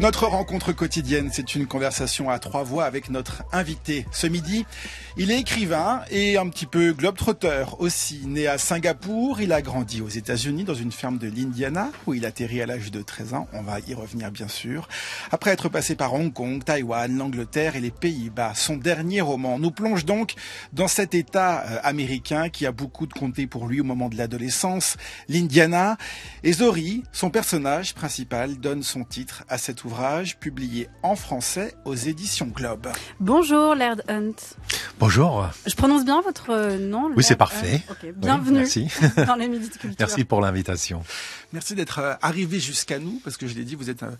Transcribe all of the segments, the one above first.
Notre rencontre quotidienne, c'est une conversation à trois voix avec notre invité ce midi. Il est écrivain et un petit peu globetrotter aussi. Né à Singapour, il a grandi aux États-Unis dans une ferme de l'Indiana où il atterrit à l'âge de 13 ans. On va y revenir bien sûr. Après être passé par Hong Kong, Taïwan, l'Angleterre et les Pays-Bas, son dernier roman nous plonge donc dans cet État euh, américain qui a beaucoup de compté pour lui au moment de l'adolescence, l'Indiana. Et Zori, son personnage principal, donne son titre à cette ouvrage ouvrage publié en français aux éditions Globe. Bonjour Laird Hunt. Bonjour. Je prononce bien votre euh, nom Oui, c'est parfait. Bienvenue merci. dans les Culture. Merci pour l'invitation. Merci d'être euh, arrivé jusqu'à nous, parce que je l'ai dit, vous êtes euh,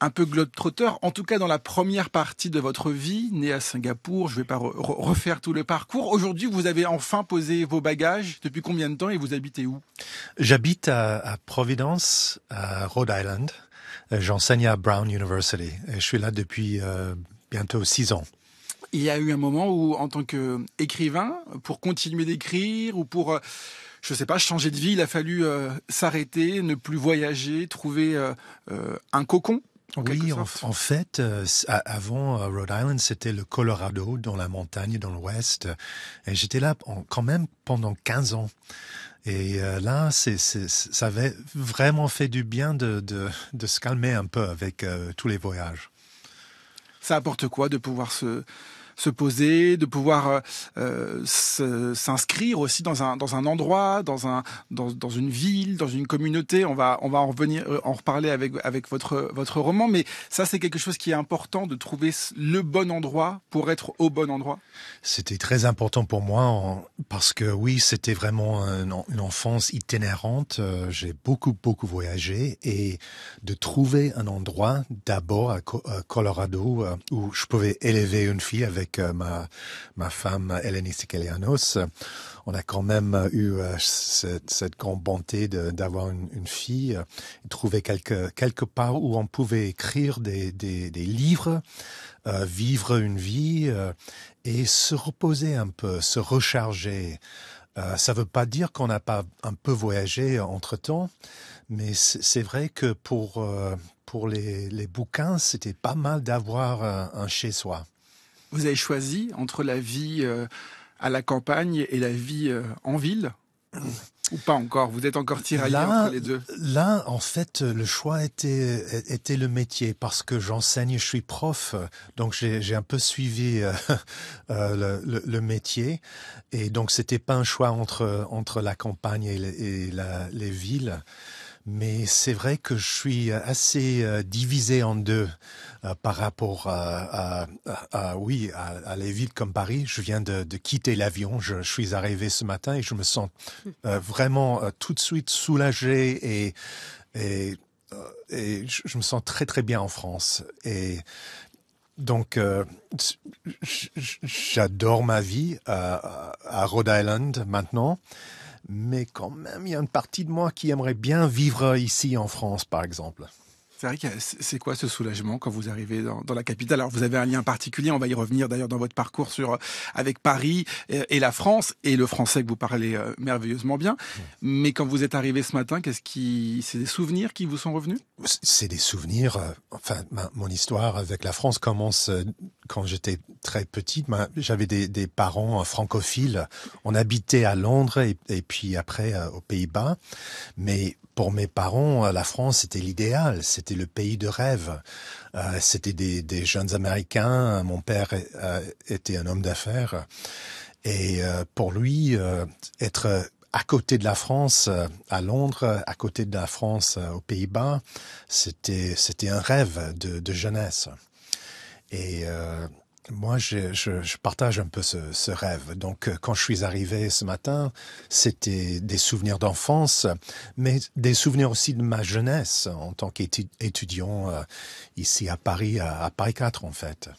un, peu globe trotteur en tout cas dans la première partie de votre vie, né à Singapour, je ne vais pas refaire tout le parcours. Aujourd'hui, vous avez enfin posé vos bagages. Depuis combien de temps et vous habitez où J'habite à, à Providence, à Rhode Island. J'enseigne à Brown University et je suis là depuis euh, bientôt six ans. Il y a eu un moment où, en tant qu'écrivain, pour continuer d'écrire ou pour, euh, je ne sais pas, changer de vie, il a fallu euh, s'arrêter, ne plus voyager, trouver un cocon en oui, en, fait, avant Rhode Island, c'était le Colorado, dans la montagne, dans l'ouest. Et j'étais là quand même pendant 15 ans. Et euh, là, c'est, ça avait vraiment fait du bien de, de, se calmer un peu avec euh, tous les voyages. Ça apporte quoi de pouvoir se, se poser, de pouvoir euh, euh, s'inscrire aussi dans un dans un endroit, dans un dans, dans, une ville, dans une communauté. On va on va en revenir euh, en reparler avec avec votre votre roman, mais ça c'est quelque chose qui est important de trouver le bon endroit pour être au bon endroit. C'était très important pour moi parce que oui c'était vraiment une enfance itinérante. J'ai beaucoup beaucoup voyagé et de trouver un endroit d'abord à, Colorado où je pouvais élever une fille avec avec euh, ma, ma femme Eleni Sikelianos, on a quand même eu euh, cette, cette grande bonté d'avoir une, fille, euh, trouver quelque, quelque part où on pouvait écrire des, des, livres, vivre une vie et se reposer un peu, se recharger. ça ne veut pas dire qu'on n'a pas un peu voyagé entre-temps, mais c'est vrai que pour, pour les, les bouquins, c'était pas mal d'avoir un chez-soi. Vous avez choisi entre la vie euh, à la campagne et la vie euh, en ville ou pas encore Vous êtes encore tiraillé entre les deux Là, en fait, le choix était, était le métier parce que j'enseigne, je suis prof, donc j'ai un peu suivi euh, le, métier. Et donc, c'était pas un choix entre, entre la campagne et, les villes. Mais c'est vrai que je suis assez euh, divisé en deux euh, par rapport à, oui, à, les villes comme Paris. Je viens de, quitter l'avion. Je, suis arrivé ce matin et je me sens hum. euh, vraiment tout de suite soulagé et, et, et, je me sens très très bien en France. Et donc, j'adore ma vie à Rhode Island maintenant mais quand même, il y a une partie de moi qui aimerait bien vivre ici en France, par exemple. C'est vrai que c'est quoi ce soulagement quand vous arrivez dans, la capitale Alors vous avez un lien particulier, on va y revenir d'ailleurs dans votre parcours sur euh, avec Paris et, la France et le français que vous parlez euh, merveilleusement bien. Mais quand vous êtes arrivé ce matin, qu'est-ce qui c'est des souvenirs qui vous sont revenus C'est des souvenirs. Euh, enfin, mon histoire avec la France commence quand j'étais très petite. J'avais des, parents francophiles. On habitait à Londres et, et puis après aux Pays-Bas, mais pour mes parents, la France c'était l'idéal, c'était le pays de rêve. Euh, c'était des, des, jeunes Américains. Mon père euh, était un homme d'affaires. Et euh, pour lui, être à côté de la France, à Londres, à côté de la France, aux Pays-Bas, c'était c'était un rêve de, de jeunesse. Et moi, je, partage un peu ce, rêve. Donc, euh, quand je suis arrivé ce matin, c'était des souvenirs d'enfance, mais des souvenirs aussi de ma jeunesse en tant qu'étudiant euh, ici à Paris, à Paris 4 en fait.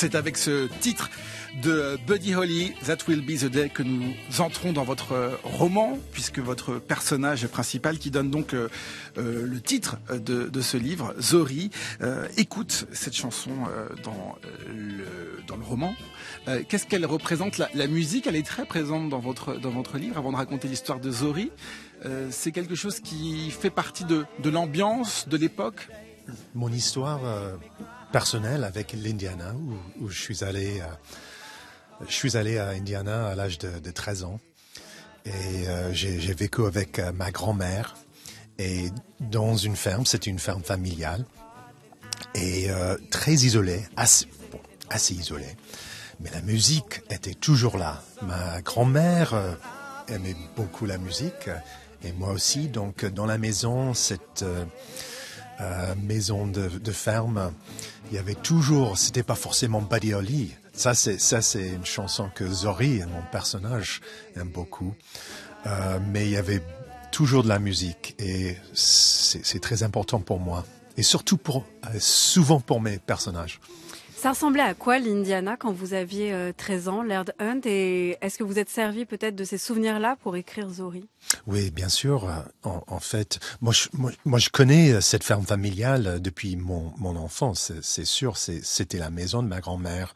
C'est avec ce titre de Buddy Holly, That Will Be the Day, que nous entrons dans votre euh, roman, puisque votre personnage principal, qui donne donc euh, euh, le titre de, de, ce livre, Zori, écoute cette chanson dans, le, dans le roman. Qu'est-ce qu'elle représente la, la, musique, elle est très présente dans votre, dans votre livre, avant de raconter l'histoire de Zori. C'est quelque chose qui fait partie de, de l'ambiance de l'époque Mon histoire personnel avec l'Indiana, où, je suis allé, à, euh, je suis allé à Indiana à l'âge de, 13 ans. Et euh, j'ai vécu avec euh, ma grand-mère et dans une ferme, c'était une ferme familiale et très isolée, assez, isolée. Mais la musique était toujours là. Ma grand-mère aimait beaucoup la musique et moi aussi. Donc dans la maison, cette maison de, de ferme il y avait toujours, c'était pas forcément Holly. Ça, c'est, ça, c'est une chanson que Zori, mon personnage, aime beaucoup. Euh, mais il y avait toujours de la musique et c'est très important pour moi. Et surtout pour, euh, souvent pour mes personnages. Ça ressemblait à quoi l'Indiana quand vous aviez 13 euh, ans, l'air Hunt Et est-ce que vous êtes servi peut-être de ces souvenirs-là pour écrire Zori Oui, bien sûr. En, fait, moi je, moi, je, connais euh, cette ferme familiale euh, depuis mon, mon enfance. C'est sûr, c'était la maison de ma grand-mère.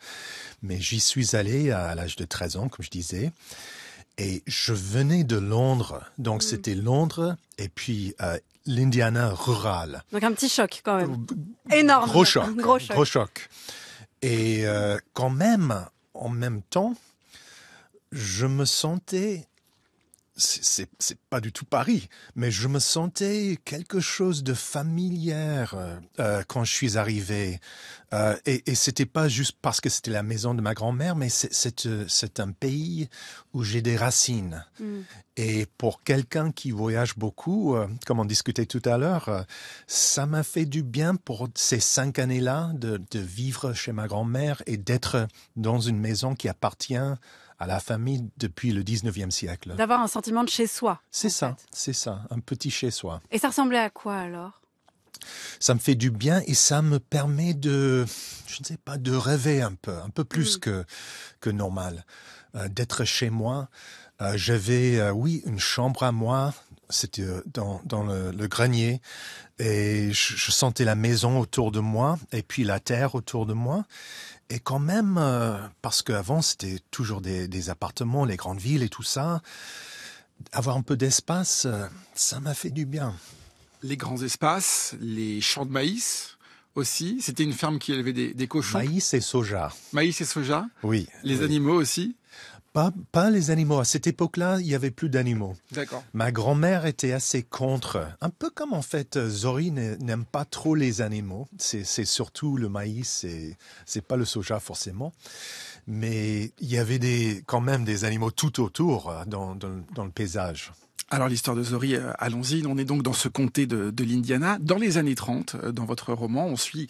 Mais j'y suis allé à l'âge de 13 ans, comme je disais. Et je venais de Londres, donc mm. c'était Londres et puis l'Indiana rural. Donc un petit choc quand même. Énorme. Gros Gros choc. Gros choc. Et euh, quand même, en même temps, je me sentais c'est pas du tout Paris, mais je me sentais quelque chose de familière euh, euh, quand je suis arrivé. Euh, et, et c'était pas juste parce que c'était la maison de ma grand-mère, mais c'est un pays où j'ai des racines. Mm. Et pour quelqu'un qui voyage beaucoup, comme on discutait tout à l'heure, ça m'a fait du bien pour ces cinq années-là de, de vivre chez ma grand-mère et d'être dans une maison qui appartient à la famille depuis le 19e siècle. D'avoir un sentiment de chez soi. C'est ça, c'est ça, un petit chez soi. Et ça ressemblait à quoi alors ça me fait du bien et ça me permet de, je ne sais pas, de rêver un peu, un peu plus hmm. que, que normal. Euh, d'être chez moi, euh, j'avais, euh, oui, une chambre à moi, c'était dans, dans le, grenier, et je sentais la maison autour de moi, et puis la terre autour de moi, et quand même, euh, parce qu'avant c'était toujours des, appartements, les grandes villes et tout ça, avoir un peu d'espace, euh, ça m'a fait du bien. Les grands espaces, les champs de maïs aussi. C'était une ferme qui élevait des, cochons. Maïs et soja. Maïs et soja. Oui. Les animaux aussi. Pas, les animaux. À cette époque-là, il n'y avait plus d'animaux. D'accord. Ma grand-mère était assez contre. Un peu comme en fait, Zori n'aime pas trop les animaux. C'est surtout le maïs et c'est pas le soja forcément. Mais il y avait des, quand même des animaux tout autour hein, dans le paysage. Alors l'histoire de Zori, euh, allons-y. On est donc dans ce comté de, l'Indiana. Dans les années 30, euh, dans votre roman, on suit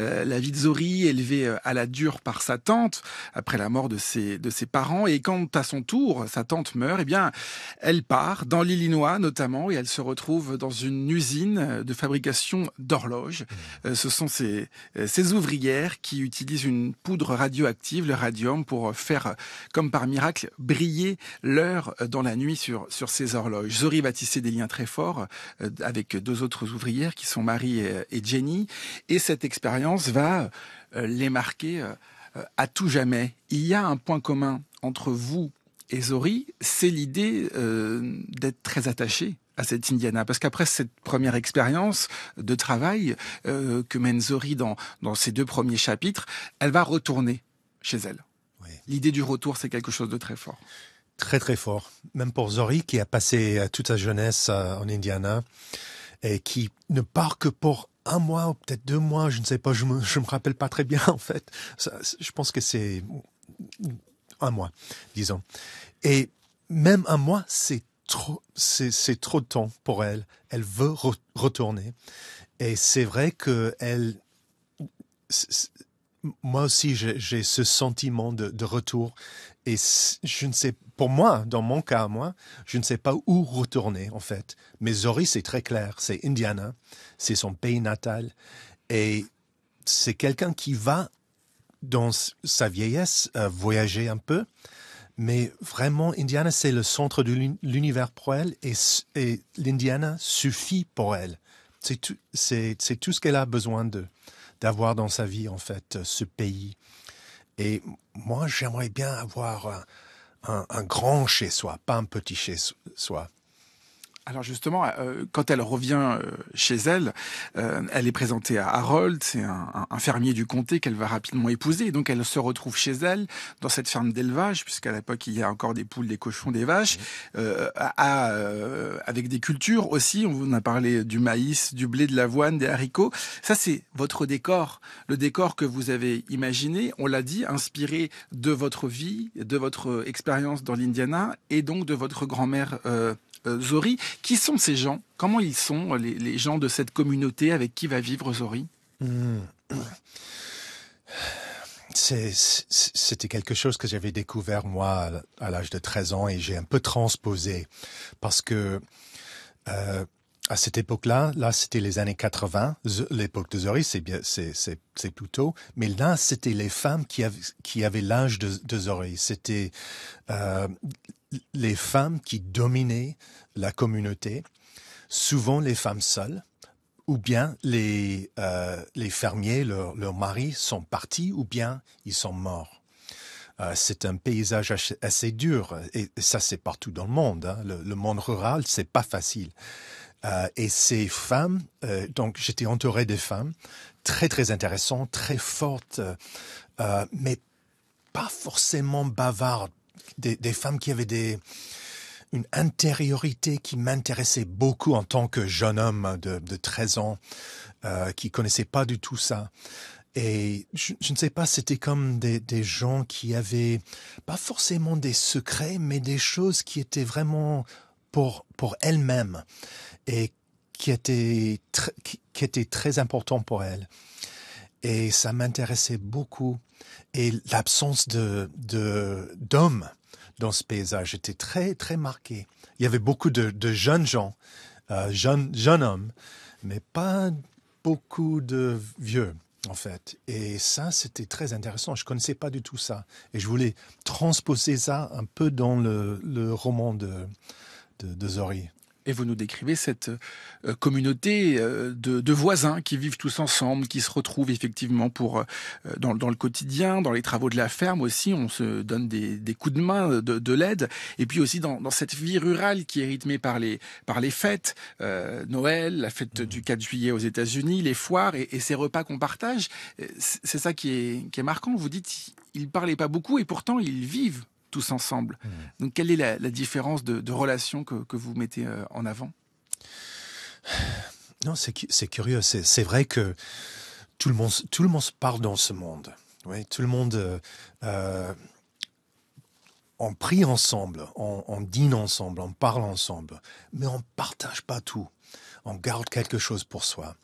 euh, la vie de Zori, élevée à la dure par sa tante, après la mort de ses, parents. Et quand à son tour, sa tante meurt, eh bien, elle part dans l'Illinois notamment, et elle se retrouve dans une usine de fabrication d'horloges. ce sont ces, ouvrières qui utilisent une poudre radioactive, le radium, pour faire, comme par miracle, briller l'heure dans la nuit sur, sur ces horloges. Zori va tisser des liens très forts euh, avec deux autres ouvrières qui sont Marie et Jenny. Et cette expérience va euh, les marquer euh, à tout jamais. Il y a un point commun entre vous et Zori, c'est l'idée d'être très attachée à cette Indiana. Parce qu'après cette première expérience de travail que mène Zori dans, dans ses deux premiers chapitres, elle va retourner chez elle. L'idée du retour, c'est quelque chose de très fort. Très très fort, même pour Zori qui a passé euh, toute sa jeunesse euh, en Indiana et qui ne part que pour un mois ou peut-être deux mois, je ne sais pas, je me, me rappelle pas très bien en fait. je pense que c'est un mois, disons. Et même un mois, c'est trop, c'est, trop de temps pour elle. Elle veut retourner. Et c'est vrai que elle, moi aussi, j'ai ce sentiment de, retour. Et je ne sais, pour moi, dans mon cas, moi, je ne sais pas où retourner, en fait. Mais Zori, c'est très clair. C'est Indiana. C'est son pays natal. Et c'est quelqu'un qui va, dans sa vieillesse, euh, voyager un peu. Mais vraiment, Indiana, c'est le centre de l'univers pour elle. Et, l'Indiana suffit pour elle. C'est tout, tout ce qu'elle a besoin de d'avoir dans sa vie, en fait, ce pays. Et moi, j'aimerais bien avoir un, un, grand chez soi, pas un petit chez soi. Alors justement, euh, quand elle revient euh, chez elle, euh, elle est présentée à Harold, c'est un, fermier du comté qu'elle va rapidement épouser. Donc elle se retrouve chez elle, dans cette ferme d'élevage, puisqu'à l'époque il y a encore des poules, des cochons, des vaches, à, avec des cultures aussi. On a parlé du maïs, du blé, de l'avoine, des haricots. Ça c'est votre décor, le décor que vous avez imaginé, on l'a dit, inspiré de votre vie, de votre expérience dans l'Indiana et donc de votre grand-mère euh, Zori. Qui sont ces gens Comment ils sont, euh, les, gens de cette communauté avec qui va vivre Zori hmm. C'était quelque chose que j'avais découvert, moi, à l'âge de 13 ans, et j'ai un peu transposé. Parce que euh, à cette époque-là, là, c'était les années 80, l'époque de Zori, c'est bien, c'est mais là, c'était les femmes qui, avaient, l'âge de, Zori. C'était les femmes qui dominaient la communauté, souvent les femmes seules, ou bien les, euh, les fermiers, leurs maris sont partis, ou bien ils sont morts. Euh, c'est un paysage assez, dur, et, ça c'est partout dans le monde. Hein. Le, monde rural, c'est pas facile. Euh, et ces femmes, donc j'étais entouré des femmes, très très intéressantes, très fortes, mais pas forcément bavardes, des, femmes qui avaient des une intériorité qui m'intéressait beaucoup en tant que jeune homme de, 13 ans euh, qui connaissait pas du tout ça. Et je, ne sais pas, c'était comme des, gens qui avaient pas forcément des secrets, mais des choses qui étaient vraiment pour, pour elles-mêmes et qui étaient, qui, très importantes pour elles. Et ça m'intéressait beaucoup et l'absence d'hommes dans ce paysage était très très marquée. Il y avait beaucoup de, jeunes gens, euh, jeunes hommes, mais pas beaucoup de vieux en fait. Et ça, c'était très intéressant. Je ne connaissais pas du tout ça. Et je voulais transposer ça un peu dans le, roman de, de, de Zori. Et vous nous décrivez cette euh, communauté euh, de, voisins qui vivent tous ensemble, qui se retrouvent effectivement pour euh, dans, le quotidien, dans les travaux de la ferme aussi. On se donne des, coups de main, de, l'aide. Et puis aussi dans, cette vie rurale qui est rythmée par les, par les fêtes, Noël, la fête du 4 juillet aux États-Unis, les foires et, et ces repas qu'on partage. C'est ça qui est, marquant. Vous dites, ils parlaient pas beaucoup et pourtant ils vivent tous ensemble. Mmh. Donc quelle est la, différence de, relation que, vous mettez euh, en avant Non, c'est curieux. C'est vrai que tout le monde, tout le monde parle dans ce monde. Oui, tout le monde. Euh, on euh, prie ensemble, on, dîne ensemble, on parle ensemble, mais on partage pas tout. On garde quelque chose pour soi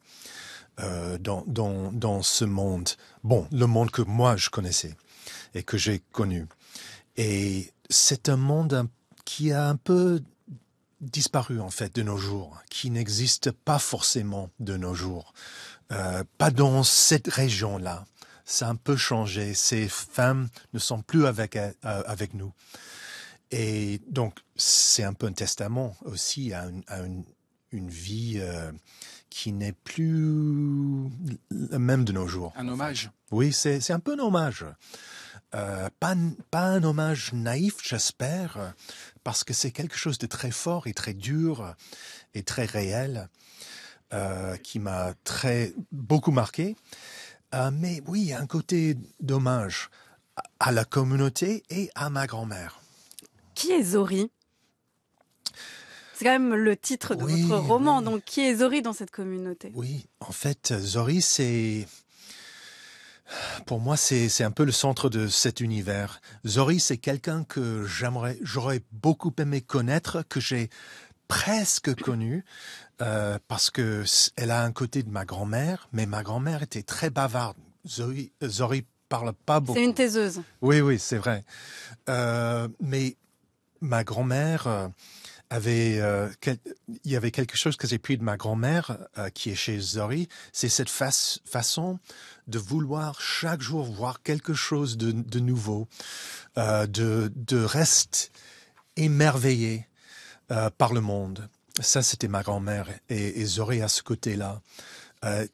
euh, dans, ce monde. Bon, le monde que moi je connaissais et que j'ai connu. Et c'est un monde qui a un peu disparu en fait de nos jours, qui n'existe pas forcément de nos jours, euh, pas dans cette région-là. Ça a un peu changé. Ces femmes ne sont plus avec, euh, avec nous. Et donc, c'est un peu un testament aussi à, une, à une, vie euh, qui n'est plus le même de nos jours. Un hommage. Oui, c'est un peu un hommage. Euh, pas, pas un hommage naïf, j'espère, parce que c'est quelque chose de très fort et très dur et très réel euh, qui m'a très beaucoup marqué. Euh, mais oui, un côté d'hommage à la communauté et à ma grand-mère. Qui est Zori c'est quand même le titre de votre roman. Donc, qui est Zori dans cette communauté Oui, en fait, Zori, c'est. Pour moi, c'est un peu le centre de cet univers. Zori, c'est quelqu'un que j'aimerais, j'aurais beaucoup aimé connaître, que j'ai presque connu, euh, parce que elle a un côté de ma grand-mère, mais ma grand-mère était très bavarde. Zori, Zori parle pas beaucoup. C'est une taiseuse. Oui, oui, c'est vrai. Euh, mais ma grand-mère, euh, euh, il y avait quelque chose que j'ai pris de ma grand-mère euh, qui est chez Zori, c'est cette façon de vouloir chaque jour voir quelque chose de, nouveau, euh, de, rester émerveillé par le monde. Ça, c'était ma grand-mère et, Zori à ce côté-là,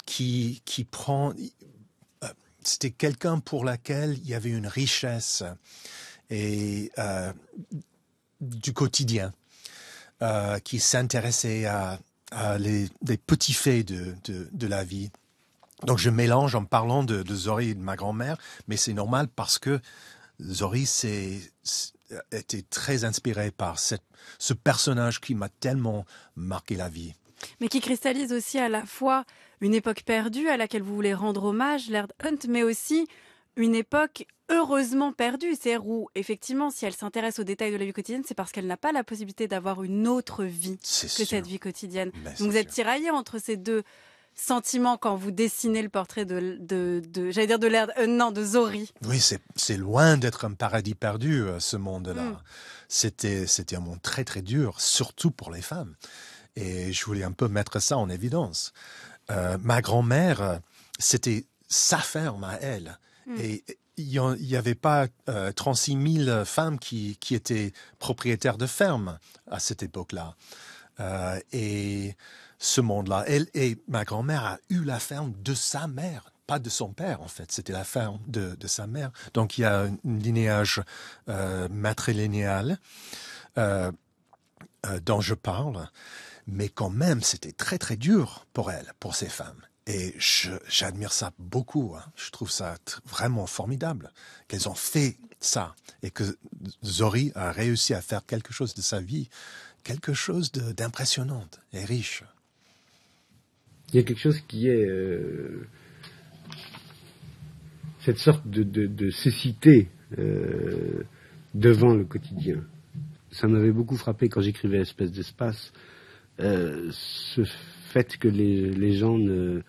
qui, qui prend. c'était quelqu'un pour laquelle il y avait une richesse et du quotidien euh, qui s'intéressait à, les, petits faits de, de, la vie. Donc je mélange en parlant de, de Zori et de ma grand-mère, mais c'est normal parce que Zori était très inspiré par cette, ce personnage qui m'a tellement marqué la vie. Mais qui cristallise aussi à la fois une époque perdue à laquelle vous voulez rendre hommage, Laird Hunt, mais aussi une époque heureusement perdue. cest à effectivement, si elle s'intéresse aux détails de la vie quotidienne, c'est parce qu'elle n'a pas la possibilité d'avoir une autre vie que cette vie quotidienne. vous êtes tiraillé entre ces deux sentiments quand vous dessinez le portrait de, j'allais de l'air, euh, non, de Zori. Oui, c'est loin d'être un paradis perdu, euh, ce monde-là. Hmm. C'était C'était un monde très très dur, surtout pour les femmes. Et je voulais un peu mettre ça en évidence. Euh, ma grand-mère, c'était sa ferme à elle. Mm. Et il n'y avait pas 36 euh, 000 femmes qui, étaient propriétaires de fermes à cette époque-là. Euh, et ce monde-là. Elle et ma grand-mère a eu la ferme de sa mère, pas de son père en fait, c'était la ferme de, sa mère. Donc il y a un linéage euh, matrilinéal euh, dont je parle, mais quand même c'était très très dur pour elle, pour ces femmes. Et j'admire ça beaucoup. Hein. Je trouve ça vraiment formidable qu'elles ont fait ça et que Zori a réussi à faire quelque chose de sa vie, quelque chose d'impressionnant et riche. Il y a quelque chose qui est euh, cette sorte de, cécité euh, devant le quotidien. Ça m'avait beaucoup frappé quand j'écrivais Espèce d'espace, euh, ce fait que les gens ne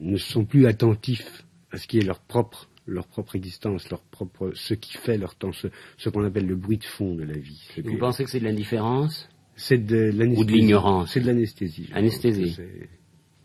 ne sont plus attentifs à ce qui est leur propre leur propre existence, leur propre ce qui fait leur temps, ce, qu'on appelle le bruit de fond de la vie. Vous pensez que c'est de l'indifférence C'est de l'anesthésie. Ou de l'ignorance C'est de l'anesthésie. Anesthésie.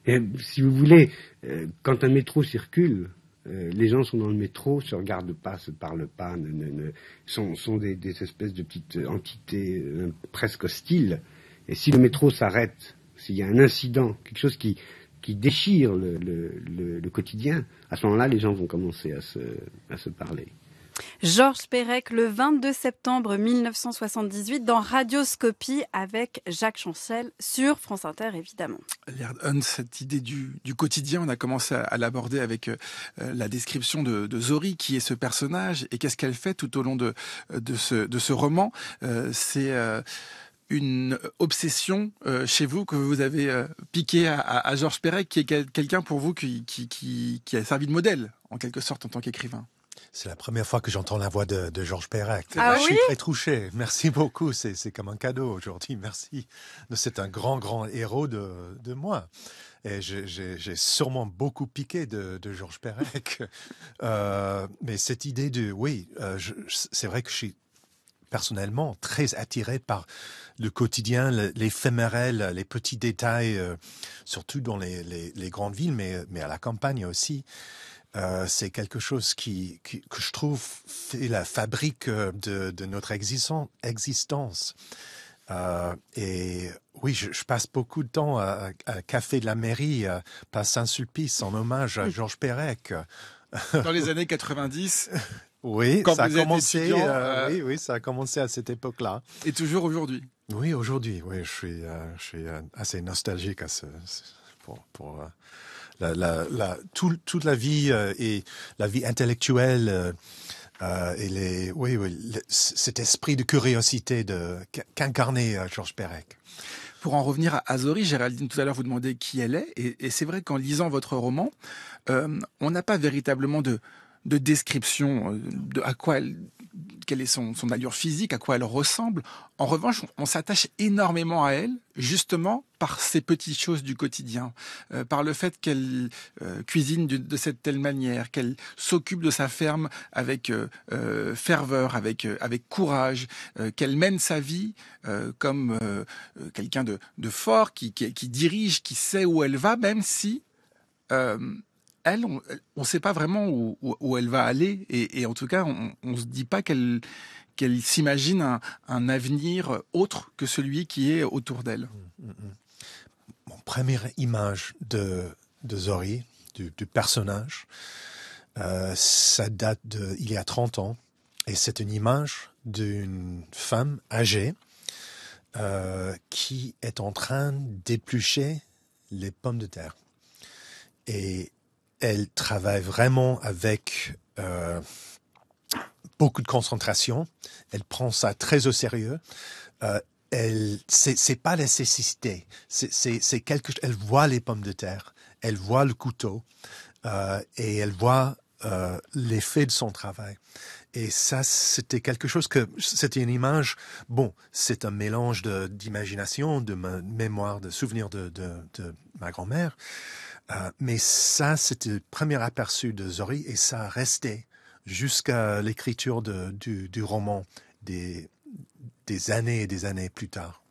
Et, si vous voulez, euh, quand un métro circule, euh, les gens sont dans le métro, se regardent pas, se parlent pas, ne, ne, sont, sont des, espèces de petites entités euh, presque hostiles. Et si le métro s'arrête, s'il y a un incident, quelque chose qui qui déchire le, quotidien, à ce moment-là, les gens vont commencer à se, parler. Georges Perec, le 22 septembre 1978, dans Radioscopie avec Jacques Chancel sur France Inter, évidemment. Cette idée du, quotidien, on a commencé à, l'aborder avec euh, la description de, Zori, qui est ce personnage, et qu'est-ce qu'elle fait tout au long de, de, ce, roman. Euh, c'est. Euh, une obsession euh, chez vous que vous avez piquée euh, piqué à, Georges Perec, qui est quelqu'un pour vous qui, qui, a servi de modèle, en quelque sorte, en tant qu'écrivain. C'est la première fois que j'entends la voix de, Georges Perec. Ah oui je suis très touché. Merci beaucoup. C'est, comme un cadeau aujourd'hui. Merci. C'est un grand, grand héros de, de moi. Et j'ai, sûrement beaucoup piqué de, Georges Perec. Euh, mais cette idée de, oui, c'est vrai que je suis personnellement très attiré par le quotidien, l'éphémérel, les petits détails, euh, surtout dans les, grandes villes, mais, mais à la campagne aussi. Euh, c'est quelque chose qui, que je trouve la fabrique euh, de, notre existence. et oui, je, passe beaucoup de temps à, Café de la Mairie, à Saint-Sulpice, en hommage à Georges Pérec. Dans les années 90, oui, ça a commencé. Euh, euh, oui, oui, ça a commencé à cette époque-là. Et toujours aujourd'hui. Oui, aujourd'hui. Oui, je suis, euh, je suis assez nostalgique à ce, pour, pour la, toute la vie et la vie intellectuelle. et les, oui, oui cet esprit de curiosité de, qu'incarnait Georges Perec. Pour en revenir à Azori, Géraldine, tout à l'heure vous demandez qui elle est, et, c'est vrai qu'en lisant votre roman, on n'a pas véritablement de, de description euh, de à quoi elle, quelle est son, allure physique, à quoi elle ressemble. En revanche, on, s'attache énormément à elle, justement par ces petites choses du quotidien, euh, par le fait qu'elle euh, cuisine de, cette telle manière, qu'elle s'occupe de sa ferme avec ferveur, avec avec courage, qu'elle mène sa vie comme quelqu'un de, fort, qui, qui, dirige, qui sait où elle va, même si on ne sait pas vraiment où, elle va aller. Et, en tout cas, on ne se dit pas qu'elle s'imagine un, avenir autre que celui qui est autour d'elle. Hum, hum, hum. Mon première image de, Zori, du, personnage, euh, ça date d'il y a 30 ans. Et c'est une image d'une femme âgée euh, qui est en train d'éplucher les pommes de terre. Et elle travaille vraiment avec euh, beaucoup de concentration. Elle prend ça très au sérieux. Euh, elle, c'est pas la cécité. C'est quelque. Elle voit les pommes de terre. Elle voit le couteau euh, et elle voit euh, l'effet de son travail. Et ça, c'était quelque chose que c'était une image. Bon, c'est un mélange d'imagination, de, mémoire, de souvenirs de, de, de ma grand-mère, euh, mais ça, c'était le premier aperçu de Zori et ça restait jusqu'à l'écriture du, roman des, des années et des années plus tard.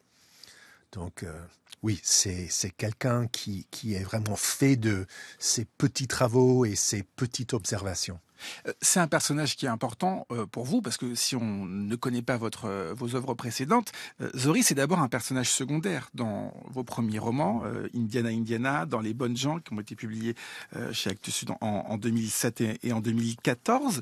Donc, euh, oui, c'est quelqu'un qui, est vraiment fait de ses petits travaux et ses petites observations. Euh, c'est un personnage qui est important euh, pour vous parce que si on ne connaît pas votre, euh, vos œuvres précédentes, Zori c'est d'abord un personnage secondaire dans vos premiers romans, Indiana Indiana, dans Les Bonnes gens qui ont été publiés chez Actes Sud en, 2007 et en 2014.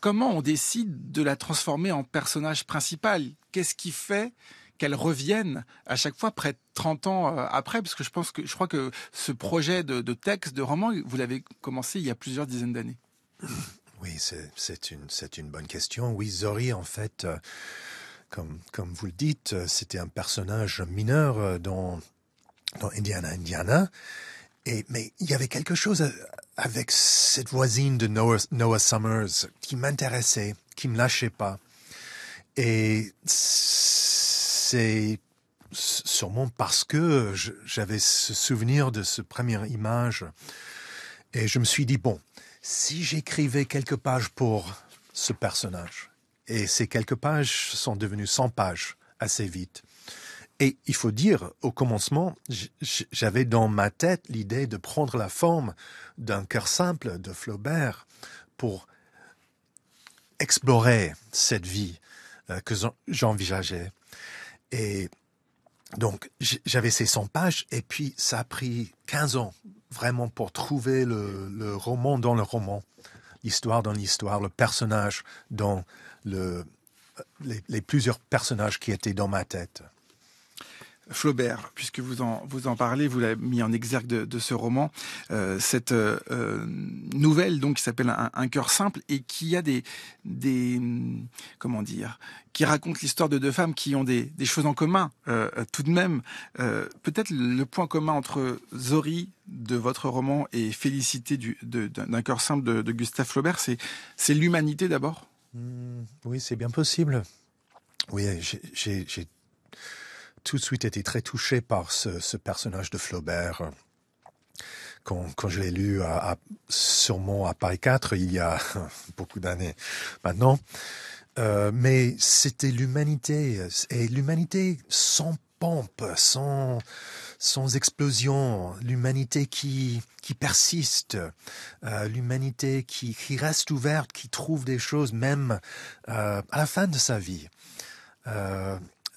Comment on décide de la transformer en personnage principal Qu'est-ce qui fait qu'elle revienne à chaque fois près de 30 ans euh, après, parce que je pense que je crois que ce projet de, texte, de roman, vous l'avez commencé il y a plusieurs dizaines d'années. Oui, c'est une, une bonne question. Oui, Zori, en fait, euh, comme, comme vous le dites, euh, c'était un personnage mineur dans, Indiana, Indiana. Et, mais il y avait quelque chose avec cette voisine de Noah, Noah Summers qui m'intéressait, qui me lâchait pas. Et c'est sûrement parce que j'avais ce souvenir de cette première image. Et je me suis dit, bon, si j'écrivais quelques pages pour ce personnage, et ces quelques pages sont devenues 100 pages assez vite. Et il faut dire, au commencement, j'avais dans ma tête l'idée de prendre la forme d'un cœur simple de Flaubert pour explorer cette vie euh, que j'envisageais. Et donc, j'avais ces 100 pages, et puis ça a pris 15 ans vraiment pour trouver le, roman dans le roman, l'histoire dans l'histoire, le personnage dans les plusieurs personnages qui étaient dans ma tête. Flaubert, puisque vous en, vous en parlez, vous l'avez mis en exergue de, ce roman, euh, cette euh, euh, nouvelle donc qui s'appelle un, cœur simple et qui a des, des comment dire, qui raconte l'histoire de deux femmes qui ont des, choses en commun tout de même. Peut-être le point commun entre Zori de votre roman et Félicité d'un cœur simple de, Gustave Flaubert, c'est l'humanité d'abord. Mmh, oui, c'est bien possible. Oui, j'ai tout de suite été très touché par ce, personnage de Flaubert. Euh, quand, je l'ai lu à, sûrement à Paris 4 il y a beaucoup d'années maintenant. Euh, mais c'était l'humanité et l'humanité sans pompe, sans sans explosion, l'humanité qui persiste, euh, l'humanité qui, reste ouverte, qui trouve des choses même à la fin de sa vie.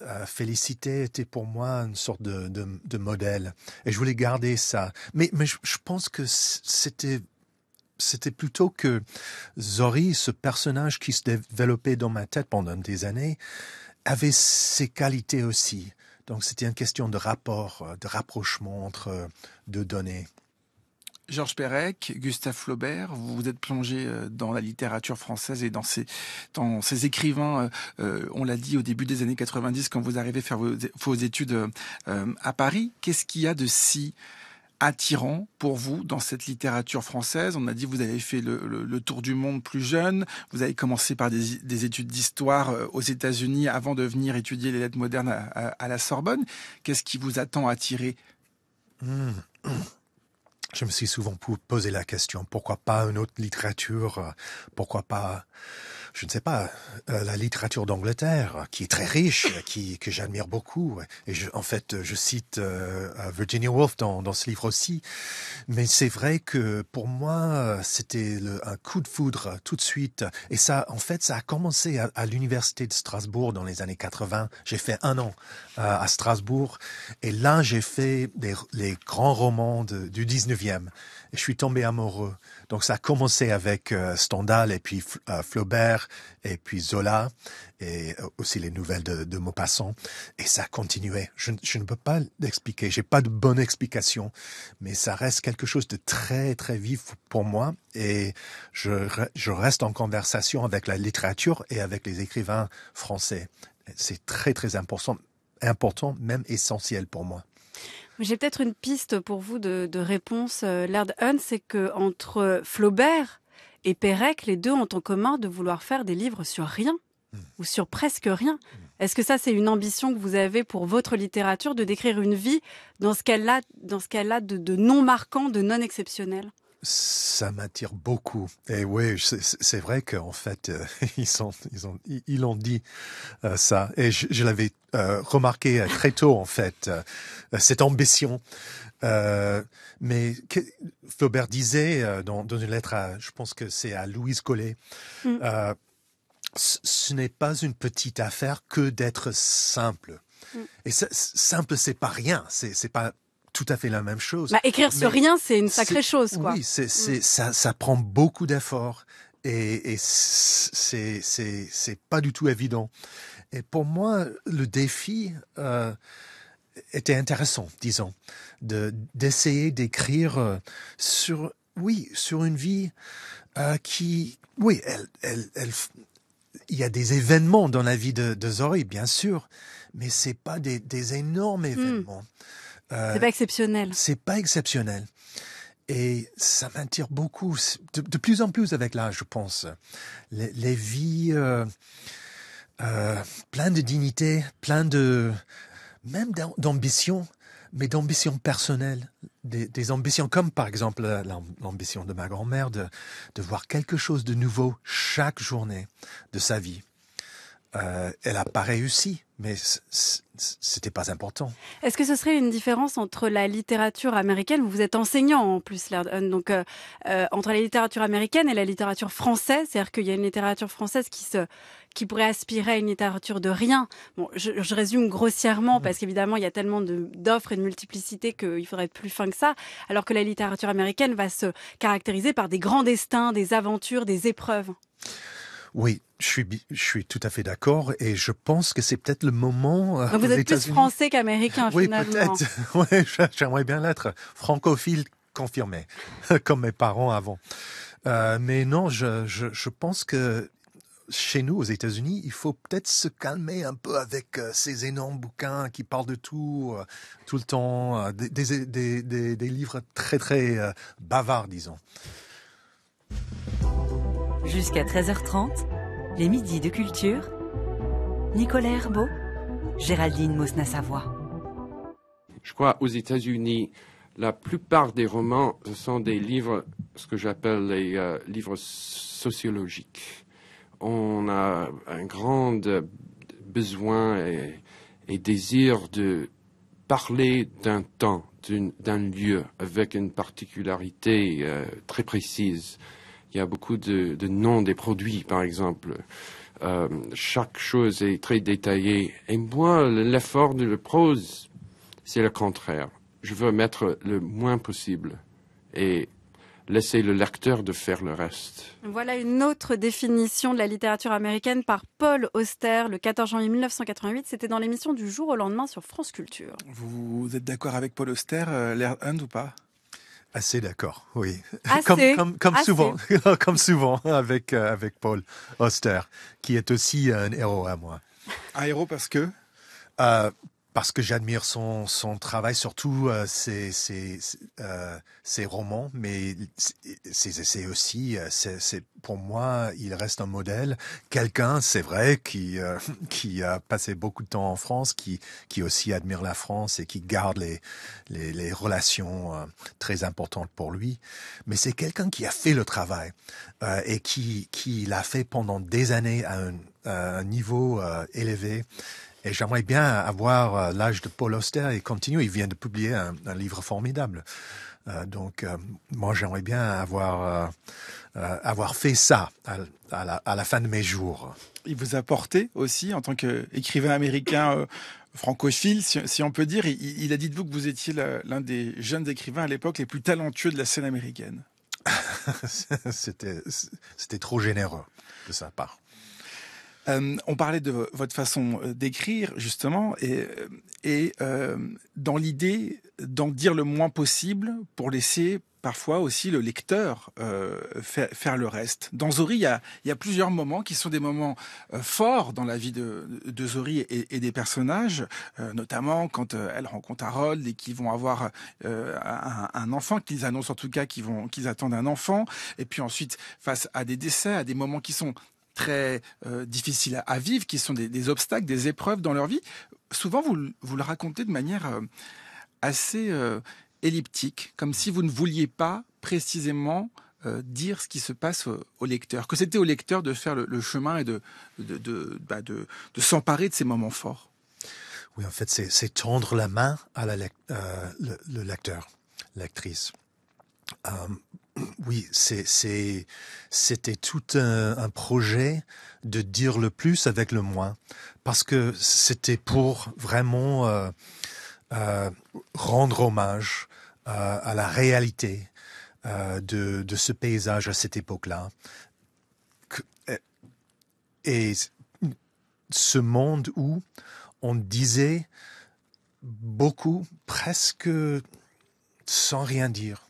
Euh, Félicité était pour moi une sorte de, modèle. Et je voulais garder ça. Mais, je, pense que c'était c'était plutôt que Zori, ce personnage qui se développait dans ma tête pendant des années, avait ses qualités aussi. Donc c'était une question de rapport, euh, de rapprochement entre euh, deux données. Georges Perec, Gustave Flaubert, vous vous êtes plongé euh, dans la littérature française et dans ces, écrivains, euh, euh, on l'a dit au début des années 90 quand vous arrivez faire vos, études à Paris. Qu'est-ce qu'il y a de si attirant pour vous dans cette littérature française On a dit vous avez fait le, tour du monde plus jeune, vous avez commencé par des, études d'histoire aux États-Unis avant de venir étudier les lettres modernes à, la Sorbonne. Qu'est-ce qui vous attend attiré mmh je me suis souvent posé la question, pourquoi pas une autre littérature euh, Pourquoi pas je ne sais pas, euh, la littérature d'Angleterre, qui est très riche, qui, que j'admire beaucoup. Et en fait, je cite euh, Virginia Woolf dans, ce livre aussi. Mais c'est vrai que pour moi, c'était un coup de foudre tout de suite. Et ça, en fait, ça a commencé à, l'université de Strasbourg dans les années 80. J'ai fait un an euh, à Strasbourg. Et là, j'ai fait les grands romans du 19e je suis tombé amoureux. Donc ça a commencé avec euh, Stendhal et puis euh, Flaubert et puis Zola et euh, aussi les nouvelles de, Maupassant et ça a continué. Je, ne peux pas l'expliquer, j'ai pas de bonne explication, mais ça reste quelque chose de très très vif pour moi et je, je reste en conversation avec la littérature et avec les écrivains français. C'est très très important, important même essentiel pour moi. J'ai peut-être une piste pour vous de, de réponse, euh, Laird Hunt, c'est que entre Flaubert et Pérec, les deux ont en commun de vouloir faire des livres sur rien hmm. ou sur presque rien. Hmm. Est-ce que ça, c'est une ambition que vous avez pour votre littérature de décrire une vie dans ce qu'elle a, dans ce qu'elle a de, de non marquant, de non exceptionnel ça m'attire beaucoup. Et oui, c'est vrai qu'en fait, euh, ils, ont, ils, ont, ils ont dit euh, ça. Et je, l'avais euh, remarqué très tôt, en fait, cette ambition. mais Flaubert disait dans, une lettre, à, je pense que c'est à Louise Collet, mm. ce n'est pas une petite affaire que d'être simple. Mm. Et simple, c'est pas rien. C'est pas tout à fait la même chose. Bah, écrire sur rien, c'est une sacrée chose. Quoi. Oui, c'est, mm. c'est, ça, ça prend beaucoup d'efforts et, et c'est, c'est, c'est pas du tout évident. Et pour moi, le défi euh, était intéressant, disons, de, d'essayer d'écrire euh, sur, oui, sur une vie euh, qui, oui, elle, elle, elle, il y a des événements dans la vie de, de bien sûr, mais c'est pas des, des énormes mm. événements. Euh, c'est pas exceptionnel. C'est pas exceptionnel. Et ça m'attire beaucoup, de, plus en plus avec l'âge, je pense. Les, vies euh, euh, pleines de dignité, pleines de... même d'ambition, mais d'ambition personnelle. Des, ambitions comme par exemple l'ambition de ma grand-mère de, voir quelque chose de nouveau chaque journée de sa vie. elle n'a pas réussi mais c'était pas important. Est-ce que ce serait une différence entre la littérature américaine, vous êtes enseignant en plus, donc euh, euh, entre la littérature américaine et la littérature française, c'est-à-dire qu'il y a une littérature française qui pourrait aspirer à une littérature de rien. Bon, je, je résume grossièrement parce qu'évidemment il y a tellement d'offres et de multiplicité qu'il faudrait être plus fin que ça, alors que la littérature américaine va se caractériser par des grands destins, des aventures, des épreuves. Oui, je suis, je suis tout à fait d'accord et je pense que c'est peut-être le moment. Euh, ah, vous êtes plus français qu'américain, finalement. Oui, peut-être. j'aimerais bien l'être. Francophile confirmé, comme mes parents avant. Euh, mais non, je, je, je pense que chez nous, aux États-Unis, il faut peut-être se calmer un peu avec euh, ces énormes bouquins qui parlent de tout, tout le temps, des, des, des, des, livres très, très bavards, disons. Jusqu'à 13h30, les midis de culture. Nicolas Herbeau, Géraldine Mosna-Savoie. Je crois aux États-Unis, la plupart des romans sont des livres, ce que j'appelle les euh, livres sociologiques. On a un grand euh, besoin et, désir de parler d'un temps, d'un lieu, avec une particularité euh, très précise. Il y a beaucoup de, noms des produits, par exemple. Euh, chaque chose est très détaillée. Et moi, l'effort de la prose, c'est le contraire. Je veux mettre le moins possible et laisser le lecteur de faire le reste. Voilà une autre définition de la littérature américaine par Paul Auster le 14 janvier 1988. C'était dans l'émission du jour au lendemain sur France Culture. Vous êtes d'accord avec Paul Auster, euh, l'air Hand ou pas Assez d'accord, oui. comme, souvent, comme souvent avec, euh, avec Paul Oster, qui est aussi euh, un héros à moi. Un héros parce que euh, parce que j'admire son, son travail, surtout euh, ses, ses, euh, ses, romans, mais ses essais aussi. Euh, c'est, pour moi, il reste un modèle. Quelqu'un, c'est vrai, qui, euh, qui a passé beaucoup de temps en France, qui, qui aussi admire la France et qui garde les, les, les relations euh, très importantes pour lui. Mais c'est quelqu'un qui a fait le travail et qui, qui l'a fait pendant des années à un, à un niveau élevé. Et j'aimerais bien avoir euh, l'âge de Paul Auster et continuer. Il vient de publier un, livre formidable. Euh, donc, euh, moi, j'aimerais bien avoir, avoir fait ça à, la, fin de mes jours. Il vous a porté aussi, en tant qu'écrivain américain francophile, si, on peut dire, il, il a dit de vous que vous étiez l'un des jeunes écrivains à l'époque les plus talentueux de la scène américaine. c'était trop généreux de sa part. Euh, on parlait de votre façon euh, d'écrire, justement, et, euh, dans l'idée d'en dire le moins possible pour laisser parfois aussi le lecteur faire, le reste. Dans Zori, il y, a, plusieurs moments qui sont des moments forts dans la vie de, de Zori et, des personnages, notamment quand elle rencontre Harold et qu'ils vont avoir un, enfant, qu'ils annoncent en tout cas qu'ils qu'ils attendent un enfant, et puis ensuite face à des décès, à des moments qui sont très euh, difficiles à, vivre, qui sont des, obstacles, des épreuves dans leur vie. Souvent, vous, vous le racontez de manière euh, assez euh, elliptique, comme si vous ne vouliez pas précisément dire ce qui se passe au, lecteur, que c'était au lecteur de faire le, chemin et bah, de, de, s'emparer de ces moments forts. Oui, en fait, c'est tendre la main à la, le, lecteur, l'actrice. Oui, c'était tout un, projet de dire le plus avec le moins, parce que c'était pour vraiment euh, euh, rendre hommage euh, à la réalité de, de, ce paysage à cette époque-là. Et ce monde où on disait beaucoup, presque sans rien dire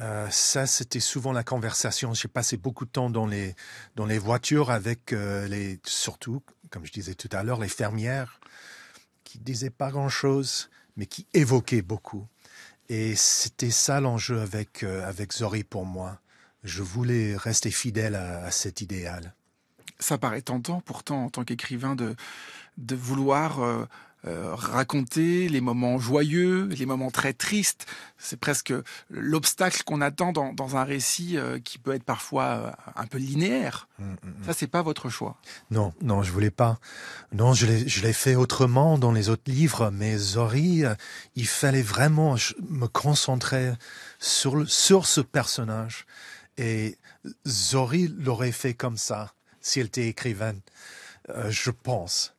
euh, ça, c'était souvent la conversation. J'ai passé beaucoup de temps dans les, dans les voitures avec euh, les, surtout, comme je disais tout à l'heure, les fermières qui disaient pas grand chose, mais qui évoquaient beaucoup. Et c'était ça l'enjeu avec, euh, avec Zori pour moi. Je voulais rester fidèle à, à cet idéal. Ça paraît tentant pourtant en tant qu'écrivain de, de vouloir euh, raconter les moments joyeux, les moments très tristes. C'est presque l'obstacle qu'on attend dans, un récit euh, qui peut être parfois euh, un peu linéaire. Mm, mm, mm. Ça, c'est pas votre choix. Non, non, je voulais pas. Non, je l'ai fait autrement dans les autres livres, mais Zori, il fallait vraiment me concentrer sur, sur ce personnage. Et Zori l'aurait fait comme ça, si elle était écrivaine, je pense.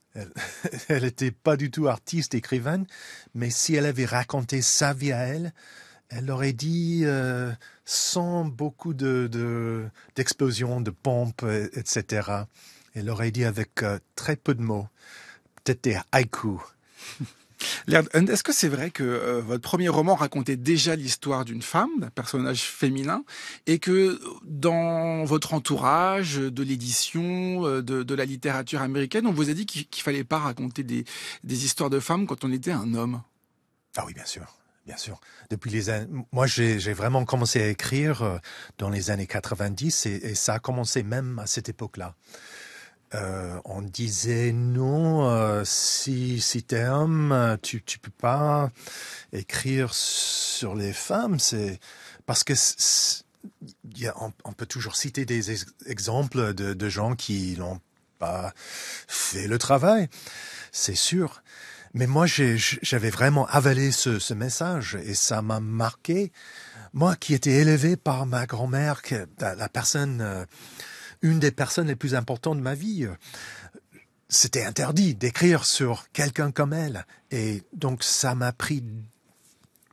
Elle n'était pas du tout artiste, écrivaine, mais si elle avait raconté sa vie à elle, elle aurait dit euh, sans beaucoup d'explosions, de, de, de pompes, etc. Elle aurait dit avec euh, très peu de mots, peut-être des Est-ce que c'est vrai que euh, votre premier roman racontait déjà l'histoire d'une femme, d'un personnage féminin, et que dans votre entourage de l'édition, euh, de, la littérature américaine, on vous a dit qu'il ne fallait pas raconter des, des histoires de femmes quand on était un homme Ah oui, bien sûr. Bien sûr. Depuis les moi, j'ai vraiment commencé à écrire euh, dans les années 90 et ça a commencé même à cette époque-là. Euh, on disait non, euh, si, si homme, tu, tu peux pas écrire sur les femmes. C'est parce que on, peut toujours citer des exemples de, de, gens qui n'ont pas fait le travail, c'est sûr. Mais moi, j'avais vraiment avalé ce, ce, message et ça m'a marqué. Moi qui étais élevé par ma grand-mère, la, la personne euh, une des personnes les plus importantes de ma vie. C'était interdit d'écrire sur quelqu'un comme elle. Et donc ça m'a pris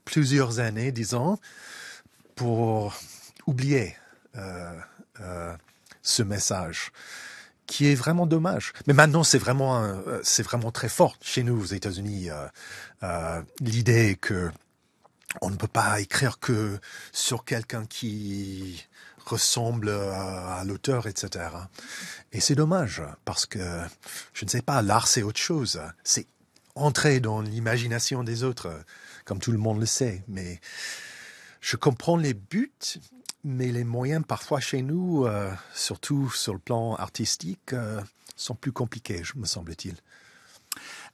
plusieurs années, disons, pour oublier euh, euh ce message qui est vraiment dommage. Mais maintenant, c'est vraiment, euh, c'est vraiment très fort chez nous aux États-Unis euh, l'idée que on ne peut pas écrire que sur quelqu'un qui ressemble à l'auteur, etc. Et c'est dommage, parce que, je ne sais pas, l'art c'est autre chose. C'est entrer dans l'imagination des autres, comme tout le monde le sait. Mais je comprends les buts, mais les moyens parfois chez nous, euh, surtout sur le plan artistique, euh, sont plus compliqués, me semble-t-il.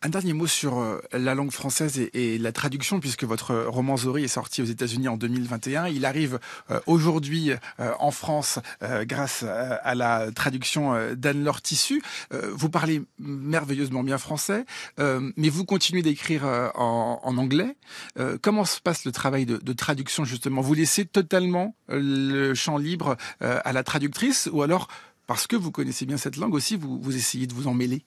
Un dernier mot sur euh, la langue française et, la traduction, puisque votre roman Zori est sorti aux États-Unis en 2021. Il arrive euh, aujourd'hui euh, en France grâce à la traduction d'Anne-Laure Tissu. Vous parlez merveilleusement bien français, mais vous continuez d'écrire en, anglais. Comment se passe le travail de, traduction, justement Vous laissez totalement le champ libre à la traductrice ou alors, parce que vous connaissez bien cette langue aussi, vous essayez de vous en mêler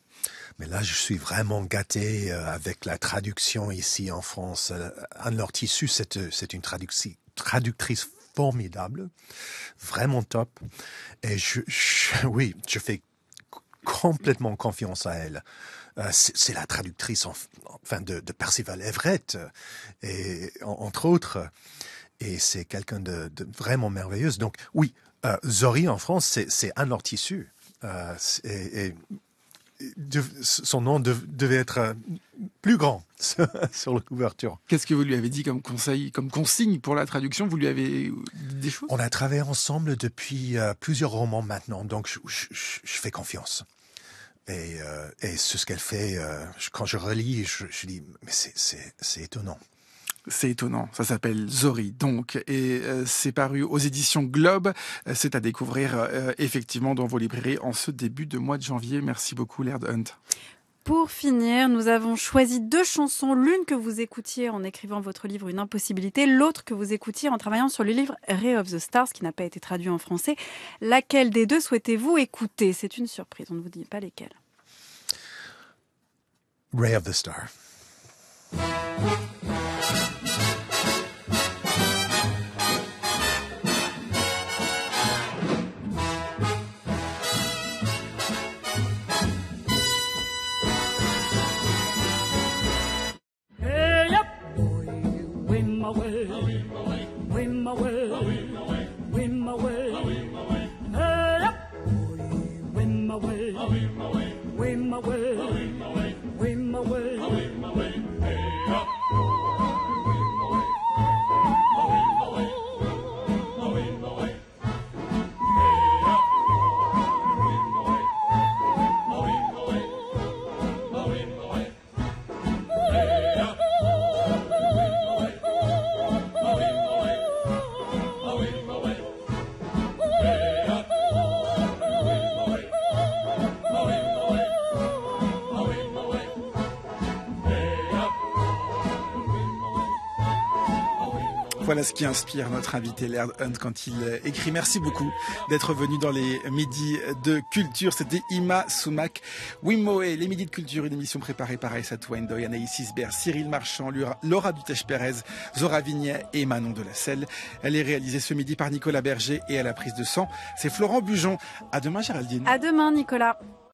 mais là, je suis vraiment gâté euh, avec la traduction ici en France. Euh, Anne-Laure Tissu, euh, c'est une traductrice, formidable, vraiment top. Et je, oui, je fais complètement confiance à elle. C'est la traductrice enfin de, Percival Everett, et entre autres. Et c'est quelqu'un de, vraiment merveilleuse. Donc oui, Zori en France, c'est Anne-Laure et, son nom devait être euh, plus grand sur la couverture. Qu'est-ce que vous lui avez dit comme conseil, comme consigne pour la traduction Vous lui avez dit des choses On a travaillé ensemble depuis euh, plusieurs romans maintenant, donc je, fais confiance. Euh, et, ce qu'elle fait, quand je relis, je, je dis, mais c'est étonnant. C'est étonnant. Ça s'appelle Zori, donc, et euh, c'est paru aux éditions Globe. Euh, c'est à découvrir euh, effectivement dans vos librairies en ce début de mois de janvier. Merci beaucoup, Laird Hunt. Pour finir, nous avons choisi deux chansons, l'une que vous écoutiez en écrivant votre livre Une impossibilité, l'autre que vous écoutiez en travaillant sur le livre Ray of the Stars, qui n'a pas été traduit en français. Laquelle des deux souhaitez-vous écouter C'est une surprise, on ne vous dit pas lesquelles. Ray of the Star. ce qui inspire notre invité Laird Hunt quand il euh, écrit. Merci beaucoup d'être venu dans les midis de culture. C'était Ima Soumak, Wimoe, les midis de culture, une émission préparée par Aïssa Twendoy, Anaïs Isbert, Cyril Marchand, Laura Dutèche-Pérez, Zora Vignet et Manon de la Selle. Elle est réalisée ce midi par Nicolas Berger et à la prise de sang, c'est Florent Bujon. À demain Géraldine. À demain Nicolas.